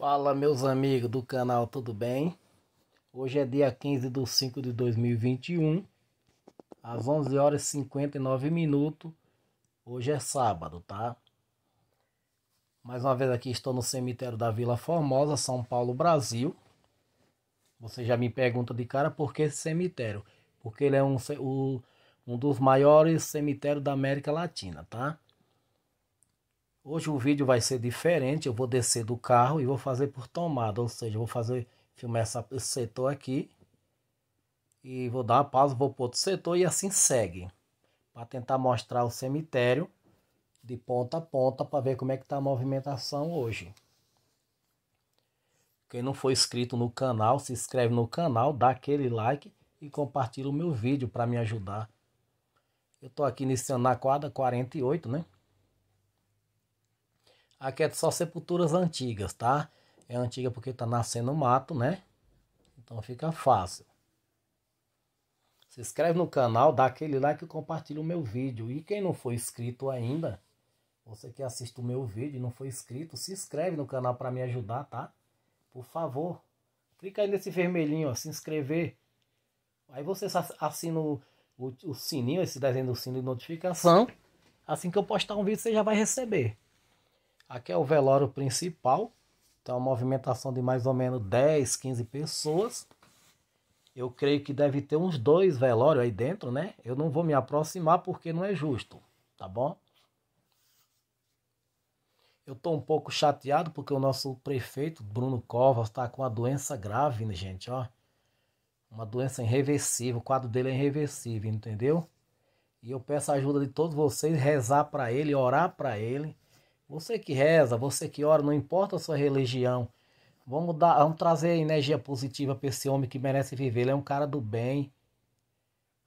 Fala meus amigos do canal, tudo bem? Hoje é dia 15 de 5 de 2021, às 11 horas e 59 minutos. Hoje é sábado, tá? Mais uma vez aqui estou no cemitério da Vila Formosa, São Paulo, Brasil. Você já me pergunta de cara por que esse cemitério? Porque ele é um, um dos maiores cemitérios da América Latina, tá? Hoje o vídeo vai ser diferente, eu vou descer do carro e vou fazer por tomada, ou seja, vou fazer filmar essa, esse setor aqui e vou dar uma pausa, vou para outro setor e assim segue, para tentar mostrar o cemitério de ponta a ponta para ver como é que está a movimentação hoje. Quem não for inscrito no canal, se inscreve no canal, dá aquele like e compartilha o meu vídeo para me ajudar. Eu estou aqui iniciando na quadra 48, né? Aqui é só sepulturas antigas, tá? É antiga porque tá nascendo mato, né? Então fica fácil. Se inscreve no canal, dá aquele like e compartilha o meu vídeo. E quem não for inscrito ainda, você que assiste o meu vídeo e não foi inscrito, se inscreve no canal para me ajudar, tá? Por favor, clica aí nesse vermelhinho, ó, se inscrever. Aí você assina o, o, o sininho, esse desenho do sininho de notificação. Assim que eu postar um vídeo, você já vai receber. Aqui é o velório principal, então é a movimentação de mais ou menos 10, 15 pessoas. Eu creio que deve ter uns dois velórios aí dentro, né? Eu não vou me aproximar porque não é justo, tá bom? Eu estou um pouco chateado porque o nosso prefeito Bruno Covas está com uma doença grave, né, gente, ó. Uma doença irreversível, o quadro dele é irreversível, entendeu? E eu peço a ajuda de todos vocês rezar para ele, orar para ele, você que reza, você que ora, não importa a sua religião. Vamos, dar, vamos trazer energia positiva para esse homem que merece viver. Ele é um cara do bem.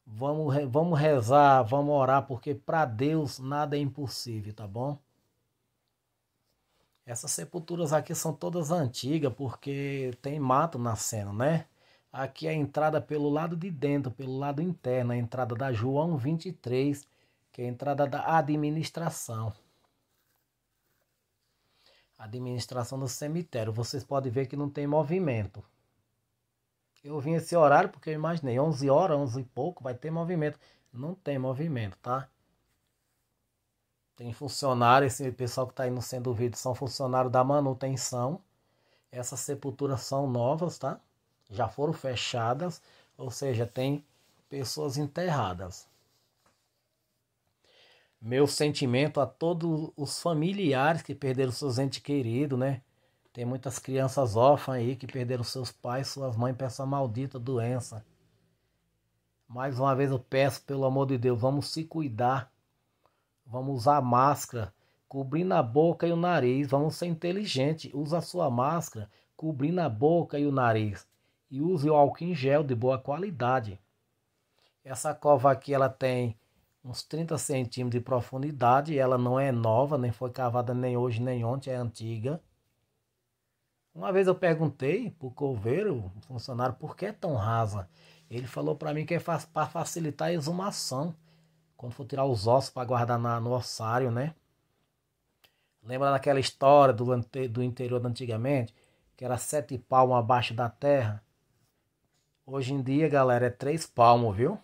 Vamos, vamos rezar, vamos orar, porque para Deus nada é impossível, tá bom? Essas sepulturas aqui são todas antigas, porque tem mato nascendo, né? Aqui é a entrada pelo lado de dentro, pelo lado interno, a entrada da João 23, que é a entrada da administração administração do cemitério. Vocês podem ver que não tem movimento. Eu vim esse horário porque eu imaginei 11 horas, 11 e pouco, vai ter movimento. Não tem movimento, tá? Tem funcionário, esse pessoal que está aí no sendo do vídeo são funcionários da manutenção. Essas sepulturas são novas, tá? Já foram fechadas, ou seja, tem pessoas enterradas. Meu sentimento a todos os familiares que perderam seus entes queridos, né? Tem muitas crianças órfãs aí que perderam seus pais, suas mães para essa maldita doença. Mais uma vez eu peço, pelo amor de Deus, vamos se cuidar. Vamos usar máscara, cobrindo a boca e o nariz. Vamos ser inteligente. Usa a sua máscara, cobrindo a boca e o nariz. E use o álcool em gel de boa qualidade. Essa cova aqui ela tem uns 30 centímetros de profundidade. Ela não é nova, nem foi cavada nem hoje nem ontem, é antiga. Uma vez eu perguntei para o coveiro, funcionário, por que é tão rasa? Ele falou para mim que é para facilitar a exumação, quando for tirar os ossos para guardar na, no ossário, né? Lembra daquela história do, do interior de antigamente, que era sete palmos abaixo da terra? Hoje em dia, galera, é três palmos, viu?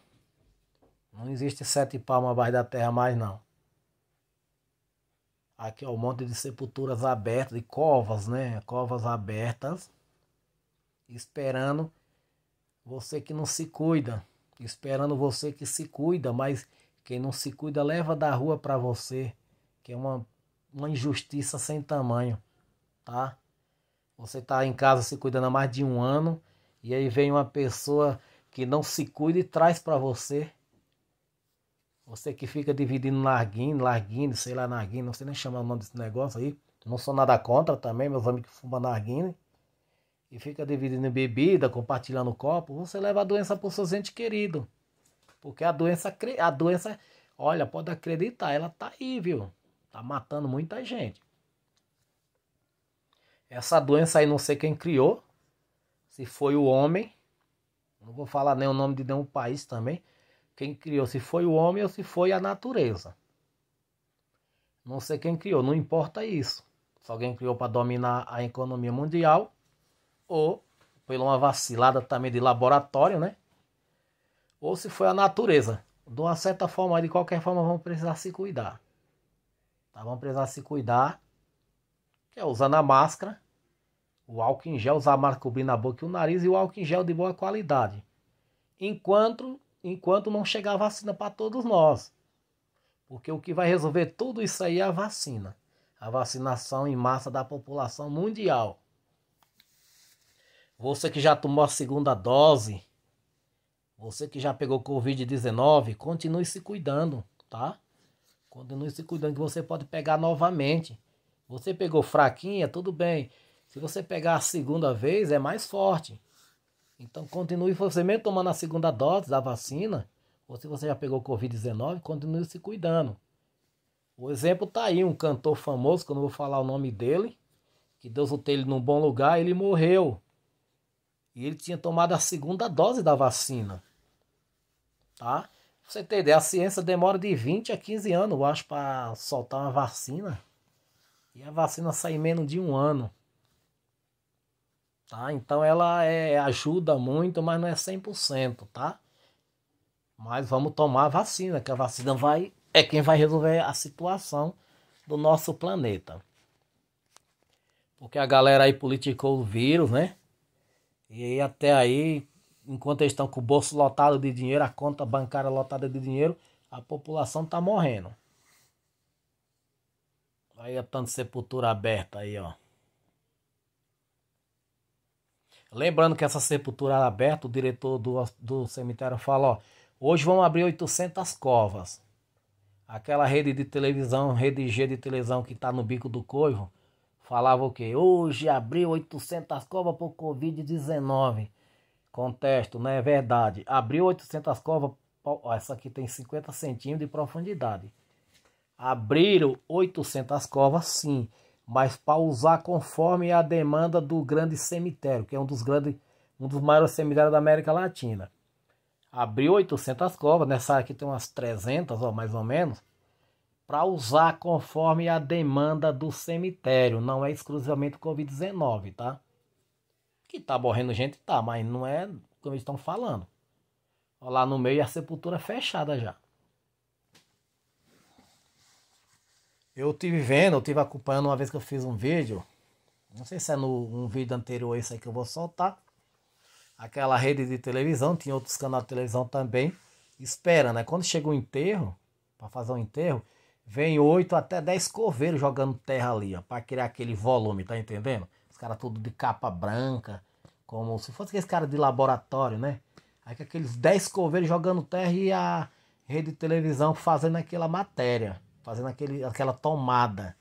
Não existe sete palmas abaixo da terra mais não. Aqui é um monte de sepulturas abertas, de covas, né? Covas abertas, esperando você que não se cuida, esperando você que se cuida, mas quem não se cuida leva da rua para você, que é uma, uma injustiça sem tamanho, tá? Você tá em casa se cuidando há mais de um ano e aí vem uma pessoa que não se cuida e traz para você você que fica dividindo larguinho, larguinho, sei lá, narguinho, não sei nem chamar o nome desse negócio aí. Não sou nada contra também, meus amigos que fumam narguinho. Né? E fica dividindo bebida, compartilhando copo, você leva a doença para os seus entes queridos. Porque a doença, a doença, olha, pode acreditar, ela tá aí, viu? Tá matando muita gente. Essa doença aí não sei quem criou, se foi o homem, não vou falar nem o nome de nenhum país também, quem criou, se foi o homem ou se foi a natureza. Não sei quem criou, não importa isso. Se alguém criou para dominar a economia mundial ou pela uma vacilada também de laboratório, né? Ou se foi a natureza. De uma certa forma, de qualquer forma, vamos precisar se cuidar. Tá? precisar se cuidar, que é usando a máscara, o álcool em gel, usar a máscara cobrindo a boca e o nariz e o álcool em gel de boa qualidade. Enquanto enquanto não chegar a vacina para todos nós. Porque o que vai resolver tudo isso aí é a vacina. A vacinação em massa da população mundial. Você que já tomou a segunda dose, você que já pegou Covid-19, continue se cuidando, tá? Continue se cuidando que você pode pegar novamente. Você pegou fraquinha, tudo bem. Se você pegar a segunda vez, é mais forte. Então continue você mesmo tomando a segunda dose da vacina, ou se você já pegou Covid-19, continue se cuidando. O exemplo tá aí, um cantor famoso, que eu não vou falar o nome dele, que Deus o tenha num bom lugar, ele morreu. E ele tinha tomado a segunda dose da vacina. Tá? você tem ideia a ciência demora de 20 a 15 anos, eu acho, para soltar uma vacina. E a vacina sai em menos de um ano tá? Então ela é, ajuda muito, mas não é 100%, tá? Mas vamos tomar a vacina, que a vacina vai é quem vai resolver a situação do nosso planeta. Porque a galera aí politicou o vírus, né? E aí até aí, enquanto eles estão com o bolso lotado de dinheiro, a conta bancária lotada de dinheiro, a população tá morrendo. Aí é tanto sepultura aberta aí, ó. Lembrando que essa sepultura era é aberta, o diretor do, do cemitério falou: ó, hoje vamos abrir 800 covas. Aquela rede de televisão, rede G de televisão que está no bico do corvo, falava o quê? Hoje abriu 800 covas por Covid-19. Contesto, não né? é verdade. Abriu 800 covas, essa aqui tem 50 centímetros de profundidade. Abriram 800 covas, sim mas para usar conforme a demanda do grande cemitério, que é um dos grandes, um dos maiores cemitérios da América Latina. Abriu 800 covas, nessa aqui tem umas 300, ó, mais ou menos, para usar conforme a demanda do cemitério, não é exclusivamente COVID-19, tá? Que tá morrendo gente, tá, mas não é como eles estão falando. Ó, lá no meio é a sepultura é fechada já. Eu tive vendo, eu tive acompanhando uma vez que eu fiz um vídeo. Não sei se é no um vídeo anterior esse aí que eu vou soltar. Aquela rede de televisão, tinha outros canais de televisão também. Espera, né? Quando chega o enterro, para fazer o um enterro, vem oito até dez coveiros jogando terra ali, ó, para criar aquele volume, tá entendendo? Os caras tudo de capa branca, como se fosse aqueles caras de laboratório, né? Aí aqueles dez coveiros jogando terra e a rede de televisão fazendo aquela matéria fazendo aquele, aquela tomada.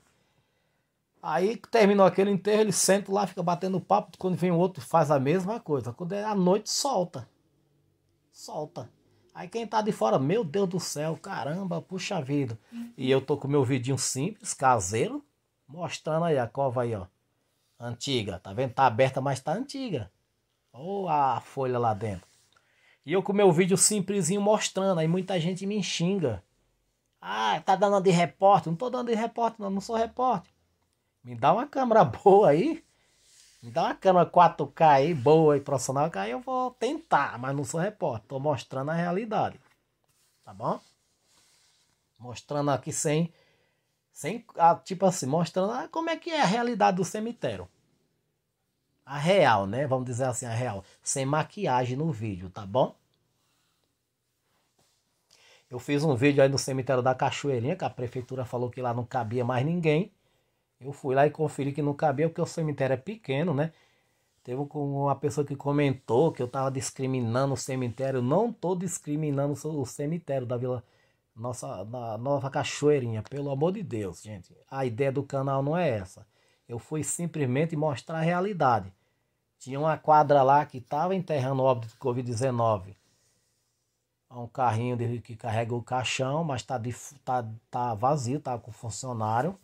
Aí terminou aquele enterro, ele senta lá, fica batendo papo. Quando vem o outro, faz a mesma coisa. Quando é à noite, solta. Solta. Aí quem tá de fora, meu Deus do céu, caramba, puxa vida. E eu tô com meu vidinho simples, caseiro, mostrando aí a cova aí, ó. Antiga, tá vendo? Tá aberta, mas tá antiga. Ou a folha lá dentro. E eu com meu vídeo simplesinho mostrando, aí muita gente me xinga. Ah, tá dando de repórter. Não tô dando de repórter, não, não sou repórter. Me dá uma câmera boa aí. Me dá uma câmera 4K aí, boa e profissional, que aí eu vou tentar, mas não sou repórter. Tô mostrando a realidade. Tá bom? Mostrando aqui sem. Sem. Ah, tipo assim, mostrando ah, como é que é a realidade do cemitério. A real, né? Vamos dizer assim, a real. Sem maquiagem no vídeo, tá bom? Eu fiz um vídeo aí no cemitério da Cachoeirinha, que a prefeitura falou que lá não cabia mais ninguém. Eu fui lá e conferi que não cabia, porque o cemitério é pequeno, né? Teve uma pessoa que comentou que eu estava discriminando o cemitério. Não estou discriminando o cemitério da Vila nossa da Nova Cachoeirinha. Pelo amor de Deus, gente. A ideia do canal não é essa. Eu fui simplesmente mostrar a realidade. Tinha uma quadra lá que estava enterrando o óbito de Covid-19 um carrinho de, que carrega o caixão, mas está tá, tá vazio, tá com funcionário.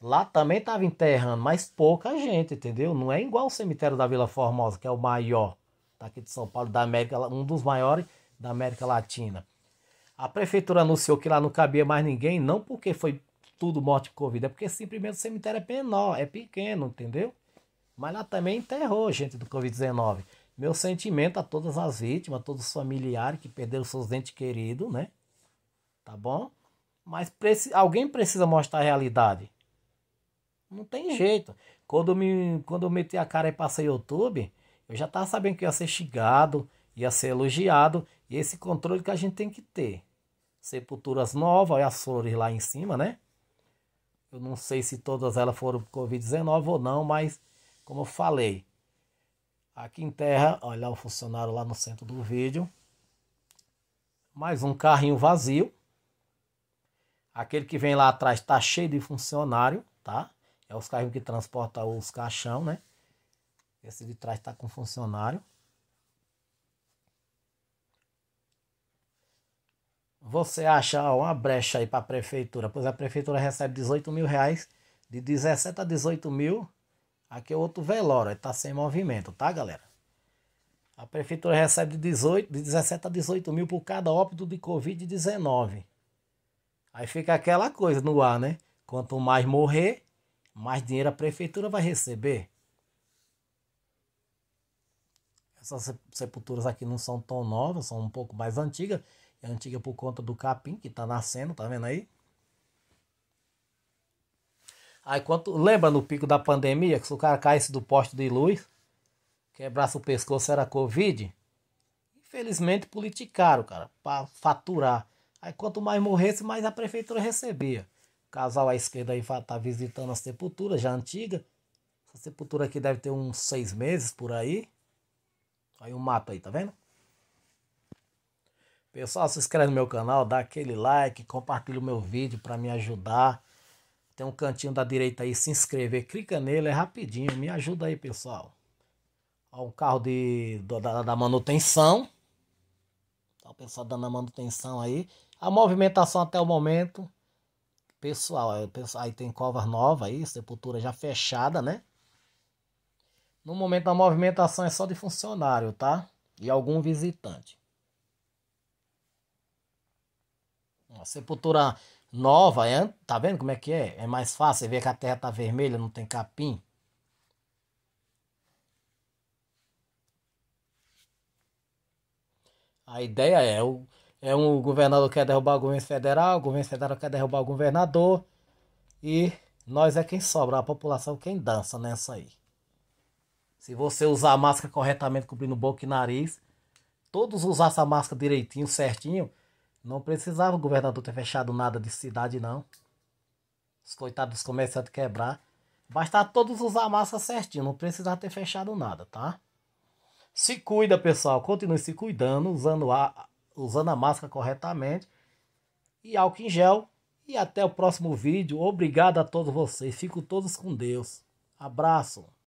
Lá também estava enterrando, mas pouca gente, entendeu? Não é igual o cemitério da Vila Formosa, que é o maior aqui de São Paulo, da América, um dos maiores da América Latina. A prefeitura anunciou que lá não cabia mais ninguém, não porque foi tudo morte de Covid, é porque simplesmente o cemitério é menor, é pequeno, entendeu? Mas lá também enterrou gente do Covid-19. Meu sentimento a todas as vítimas, a todos os familiares que perderam seus entes queridos, né? Tá bom? Mas preci alguém precisa mostrar a realidade. Não tem é. jeito. Quando, me, quando eu meti a cara e passei YouTube, eu já tava sabendo que ia ser xingado, ia ser elogiado. E esse controle que a gente tem que ter. Sepulturas novas, olha as flores lá em cima, né? Eu não sei se todas elas foram Covid-19 ou não, mas como eu falei, Aqui em terra, olha o funcionário lá no centro do vídeo. Mais um carrinho vazio. Aquele que vem lá atrás tá cheio de funcionário, tá? É os carrinhos que transportam os caixão, né? Esse de trás tá com funcionário. Você acha uma brecha aí para a prefeitura? Pois a prefeitura recebe 18 mil reais, de 17 a 18 mil Aqui é outro velório, está sem movimento, tá, galera? A prefeitura recebe de, 18, de 17 a 18 mil por cada óbito de Covid-19. Aí fica aquela coisa no ar, né? Quanto mais morrer, mais dinheiro a prefeitura vai receber. Essas sepulturas aqui não são tão novas, são um pouco mais antigas. É antiga por conta do capim que está nascendo, tá vendo aí? Aí quando. Lembra no pico da pandemia que se o cara caísse do poste de luz, quebrasse o pescoço era Covid? Infelizmente politicaram, cara, para faturar. Aí quanto mais morresse, mais a prefeitura recebia. O casal à esquerda aí tá visitando a sepultura já antiga. Essa sepultura aqui deve ter uns seis meses por aí. Aí o mato mapa aí, tá vendo? Pessoal, se inscreve no meu canal, dá aquele like, compartilha o meu vídeo para me ajudar. Tem um cantinho da direita aí, se inscrever. Clica nele, é rapidinho. Me ajuda aí, pessoal. Ó, o carro de, da, da manutenção. Tá o pessoal dando a manutenção aí. A movimentação até o momento. É, pessoal, aí, tem cova nova aí, sepultura já fechada, né? No momento da movimentação é só de funcionário, tá? E algum visitante. sepultura nova. É, tá vendo como é que é? É mais fácil. Você vê que a terra tá vermelha, não tem capim. A ideia é, o, é um governador quer derrubar o governo federal, o governo federal quer derrubar o governador. E nós é quem sobra, a população quem dança nessa aí. Se você usar a máscara corretamente, cobrindo boca e nariz, todos usar essa máscara direitinho, certinho, não precisava o governador ter fechado nada de cidade, não. Os coitados começam comerciantes quebrar. Basta todos usar a massa certinho, não precisava ter fechado nada, tá? Se cuida, pessoal. Continue se cuidando, usando a, usando a máscara corretamente. E álcool em gel. E até o próximo vídeo. Obrigado a todos vocês. Fico todos com Deus. Abraço.